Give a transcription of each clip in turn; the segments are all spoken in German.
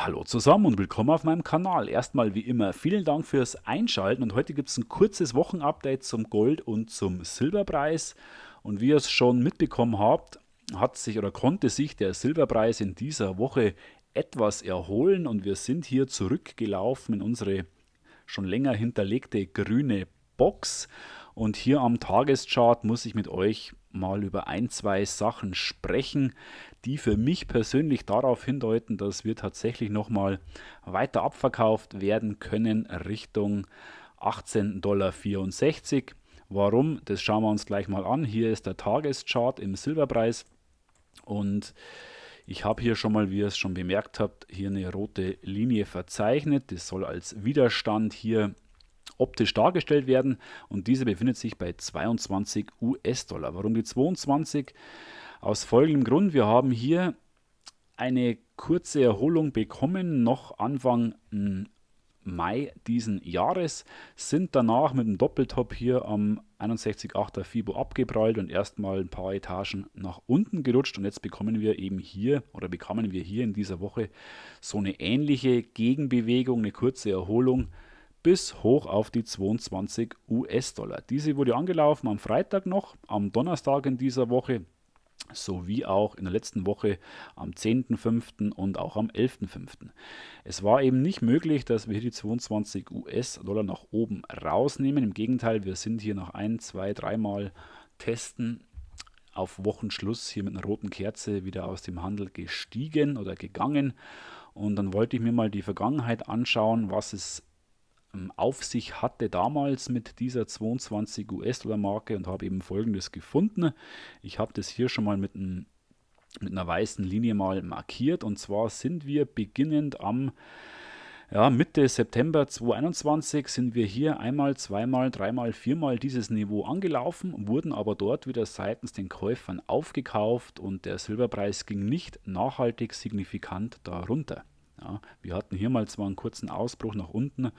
Hallo zusammen und willkommen auf meinem Kanal. Erstmal wie immer vielen Dank fürs Einschalten und heute gibt es ein kurzes Wochenupdate zum Gold- und zum Silberpreis. Und wie ihr es schon mitbekommen habt, hat sich oder konnte sich der Silberpreis in dieser Woche etwas erholen und wir sind hier zurückgelaufen in unsere schon länger hinterlegte grüne Box. Und hier am Tageschart muss ich mit euch mal über ein, zwei Sachen sprechen, die für mich persönlich darauf hindeuten, dass wir tatsächlich nochmal weiter abverkauft werden können Richtung 18,64 Dollar. Warum? Das schauen wir uns gleich mal an. Hier ist der Tageschart im Silberpreis und ich habe hier schon mal, wie ihr es schon bemerkt habt, hier eine rote Linie verzeichnet. Das soll als Widerstand hier optisch dargestellt werden und diese befindet sich bei 22 US-Dollar. Warum die 22? Aus folgendem Grund, wir haben hier eine kurze Erholung bekommen, noch Anfang hm, Mai diesen Jahres, sind danach mit dem Doppeltop hier am 61,8er FIBO abgeprallt und erstmal ein paar Etagen nach unten gerutscht und jetzt bekommen wir eben hier oder bekamen wir hier in dieser Woche so eine ähnliche Gegenbewegung, eine kurze Erholung bis hoch auf die 22 US-Dollar. Diese wurde angelaufen am Freitag noch, am Donnerstag in dieser Woche sowie auch in der letzten Woche am 10.5. und auch am 11.5. Es war eben nicht möglich, dass wir hier die 22 US-Dollar nach oben rausnehmen. Im Gegenteil, wir sind hier noch ein, zwei, dreimal testen auf Wochenschluss hier mit einer roten Kerze wieder aus dem Handel gestiegen oder gegangen. Und dann wollte ich mir mal die Vergangenheit anschauen, was es ähm, auf sich hatte damals mit dieser 22 US-Dollar-Marke und habe eben folgendes gefunden. Ich habe das hier schon mal mit, ein, mit, einer weißen Linie mal markiert und zwar sind wir beginnend am ja, Mitte September 2021 sind wir hier einmal, zweimal, dreimal, viermal dieses Niveau angelaufen, wurden aber dort wieder seitens den Käufern aufgekauft und der Silberpreis ging nicht nachhaltig signifikant darunter. Ja, wir hatten hier mal zwar einen kurzen Ausbruch nach unten,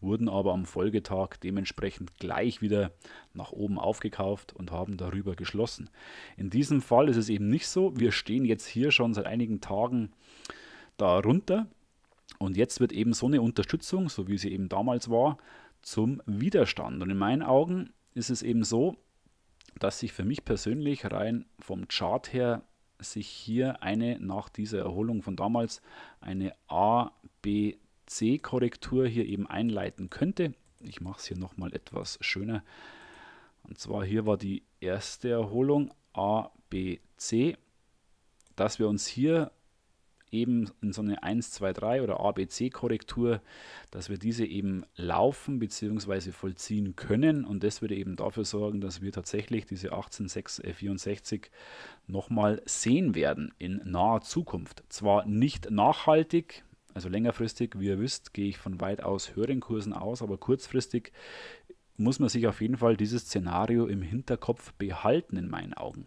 wurden aber am Folgetag dementsprechend gleich wieder nach oben aufgekauft und haben darüber geschlossen. In diesem Fall ist es eben nicht so. Wir stehen jetzt hier schon seit einigen Tagen darunter und jetzt wird eben so eine Unterstützung, so wie sie eben damals war, zum Widerstand. Und in meinen Augen ist es eben so, dass sich für mich persönlich rein vom Chart her sich hier eine nach dieser Erholung von damals eine ABC-Korrektur hier eben einleiten könnte. Ich mache es hier nochmal etwas schöner. Und zwar hier war die erste Erholung ABC, dass wir uns hier eben in so eine 1, 2, 3 oder ABC-Korrektur, dass wir diese eben laufen bzw. vollziehen können. Und das würde eben dafür sorgen, dass wir tatsächlich diese 18664 äh, nochmal sehen werden in naher Zukunft. Zwar nicht nachhaltig, also längerfristig, wie ihr wisst, gehe ich von weitaus höheren Kursen aus, aber kurzfristig muss man sich auf jeden Fall dieses Szenario im Hinterkopf behalten, in meinen Augen.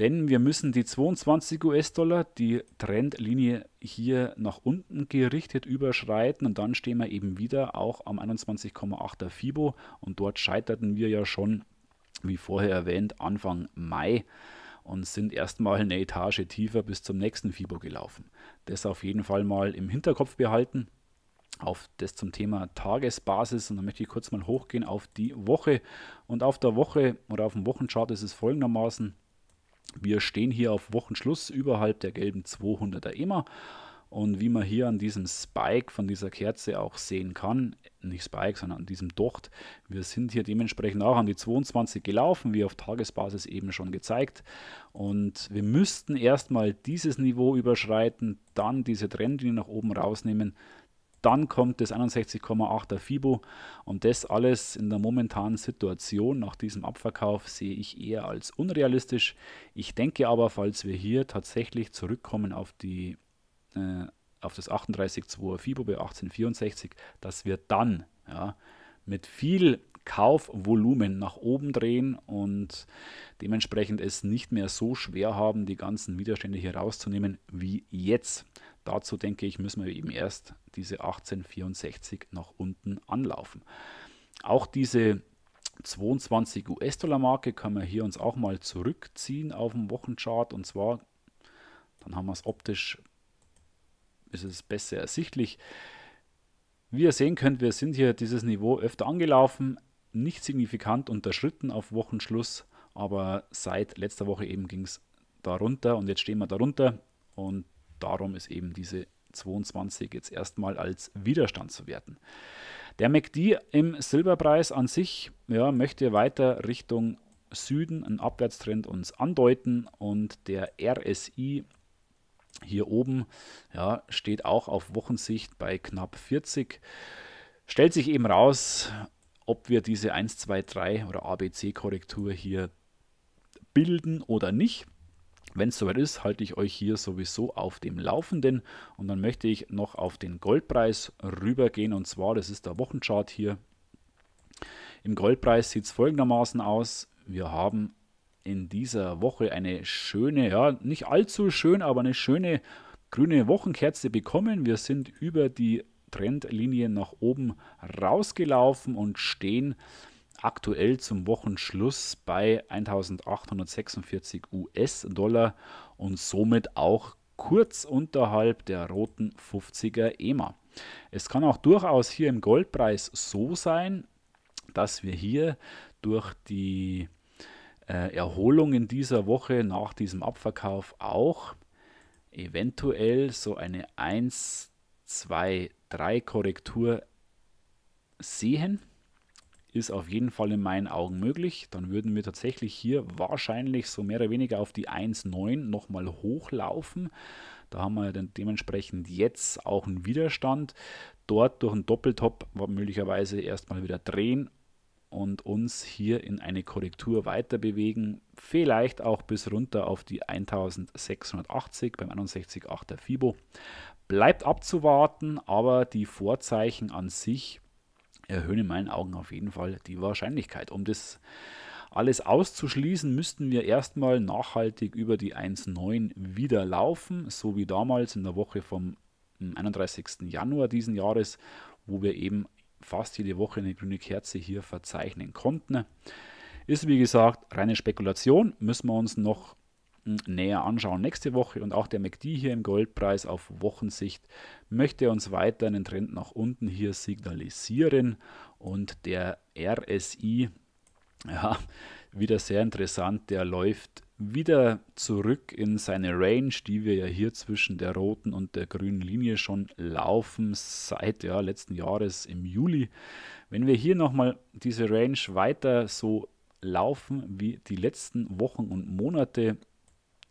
Denn wir müssen die 22 US-Dollar, die Trendlinie hier nach unten gerichtet überschreiten und dann stehen wir eben wieder auch am 21,8er FIBO und dort scheiterten wir ja schon, wie vorher erwähnt, Anfang Mai und sind erstmal eine Etage tiefer bis zum nächsten FIBO gelaufen. Das auf jeden Fall mal im Hinterkopf behalten auf das zum Thema Tagesbasis und dann möchte ich kurz mal hochgehen auf die Woche und auf der Woche oder auf dem Wochenchart ist es folgendermaßen wir stehen hier auf Wochenschluss überhalb der gelben 200er EMA. Und wie man hier an diesem Spike von dieser Kerze auch sehen kann, nicht Spike, sondern an diesem Docht, wir sind hier dementsprechend auch an die 22 gelaufen, wie auf Tagesbasis eben schon gezeigt. Und wir müssten erstmal dieses Niveau überschreiten, dann diese Trendlinie nach oben rausnehmen, dann kommt das 61,8er FIBO und das alles in der momentanen Situation nach diesem Abverkauf sehe ich eher als unrealistisch. Ich denke aber, falls wir hier tatsächlich zurückkommen auf die äh, auf das 38,2er FIBO bei 1864, dass wir dann ja, mit viel Kaufvolumen nach oben drehen und dementsprechend es nicht mehr so schwer haben, die ganzen Widerstände hier rauszunehmen wie jetzt. Dazu denke ich, müssen wir eben erst diese 1864 nach unten anlaufen. Auch diese 22 US-Dollar-Marke können wir hier uns auch mal zurückziehen auf dem Wochenchart und zwar, dann haben wir es optisch, ist es besser ersichtlich. Wie ihr sehen könnt, wir sind hier dieses Niveau öfter angelaufen, nicht signifikant unterschritten auf Wochenschluss, aber seit letzter Woche eben ging es darunter und jetzt stehen wir darunter und darum ist eben diese 22 jetzt erstmal als Widerstand zu werten. Der MACD im Silberpreis an sich ja, möchte weiter Richtung Süden einen Abwärtstrend uns andeuten und der RSI hier oben ja, steht auch auf Wochensicht bei knapp 40. Stellt sich eben raus, ob wir diese 1, 2, 3 oder ABC-Korrektur hier bilden oder nicht. Wenn es soweit ist, halte ich euch hier sowieso auf dem Laufenden und dann möchte ich noch auf den Goldpreis rübergehen und zwar, das ist der Wochenchart hier. Im Goldpreis sieht es folgendermaßen aus. Wir haben in dieser Woche eine schöne, ja, nicht allzu schön, aber eine schöne grüne Wochenkerze bekommen. Wir sind über die Trendlinie nach oben rausgelaufen und stehen aktuell zum Wochenschluss bei 1846 US-Dollar und somit auch kurz unterhalb der roten 50er EMA. Es kann auch durchaus hier im Goldpreis so sein, dass wir hier durch die äh, Erholung in dieser Woche nach diesem Abverkauf auch eventuell so eine 1, 2, 3 Korrektur sehen ist auf jeden Fall in meinen Augen möglich. Dann würden wir tatsächlich hier wahrscheinlich so mehr oder weniger auf die 1,9 nochmal hochlaufen. Da haben wir dann dementsprechend jetzt auch einen Widerstand. Dort durch einen Doppeltop möglicherweise erstmal wieder drehen und uns hier in eine Korrektur weiter bewegen. Vielleicht auch bis runter auf die 1680 beim 61,8er FIBO. Bleibt abzuwarten, aber die Vorzeichen an sich erhöhen in meinen Augen auf jeden Fall die Wahrscheinlichkeit. Um das alles auszuschließen, müssten wir erstmal nachhaltig über die 1.9 wieder laufen, so wie damals in der Woche vom 31. Hm, Januar diesen Jahres, wo wir eben fast jede Woche eine grüne Kerze hier verzeichnen konnten. Ist wie gesagt reine Spekulation, müssen wir uns noch näher anschauen nächste Woche. Und auch der MACD hier im Goldpreis auf Wochensicht möchte uns weiter einen Trend nach unten hier signalisieren. Und der RSI, ja, wieder sehr interessant, der läuft wieder zurück in seine Range, die wir ja hier zwischen der roten und der grünen Linie schon laufen seit ja, letzten Jahres im Juli. Wenn wir hier nochmal diese Range weiter so laufen wie die letzten Wochen und Monate,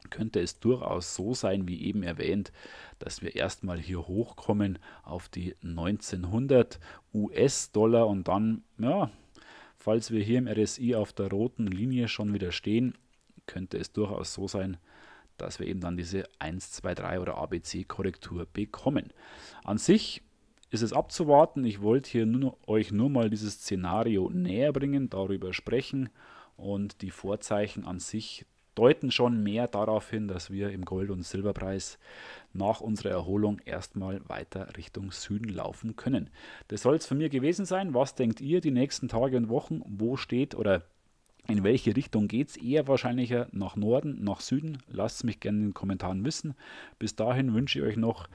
könnte es durchaus so sein, wie eben erwähnt, dass wir erstmal hier hochkommen auf die 1900 US-Dollar und dann, ja, falls wir hier im RSI auf der roten Linie schon wieder stehen, könnte es durchaus so sein, dass wir eben dann diese 1, 2, 3 oder ABC-Korrektur bekommen. An sich ist es abzuwarten. Ich wollte hier nur, euch nur mal dieses Szenario näher bringen, darüber sprechen und die Vorzeichen an sich deuten schon mehr darauf hin, dass wir im Gold- und Silberpreis nach unserer Erholung erstmal weiter Richtung Süden laufen können. Das soll es von mir gewesen sein. Was denkt ihr die nächsten Tage und Wochen? Wo steht oder in welche Richtung geht es? Eher wahrscheinlicher nach Norden, nach Süden. Lasst es mich gerne in den Kommentaren wissen. Bis dahin wünsche ich euch noch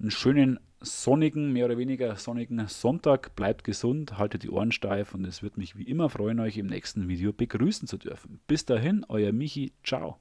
einen schönen sonnigen, mehr oder weniger sonnigen Sonntag. Bleibt gesund, haltet die Ohren steif und es wird mich wie immer freuen, euch im nächsten Video begrüßen zu dürfen. Bis dahin, euer Michi. Ciao.